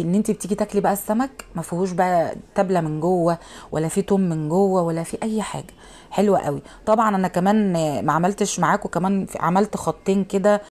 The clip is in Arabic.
ان انت بتيجي تاكلي بقى السمك ما فيهوش بقى تبله من جوه ولا في توم من جوه ولا في اي حاجه حلوه قوي طبعا انا كمان ما عملتش معاكم كمان عملت خطين كده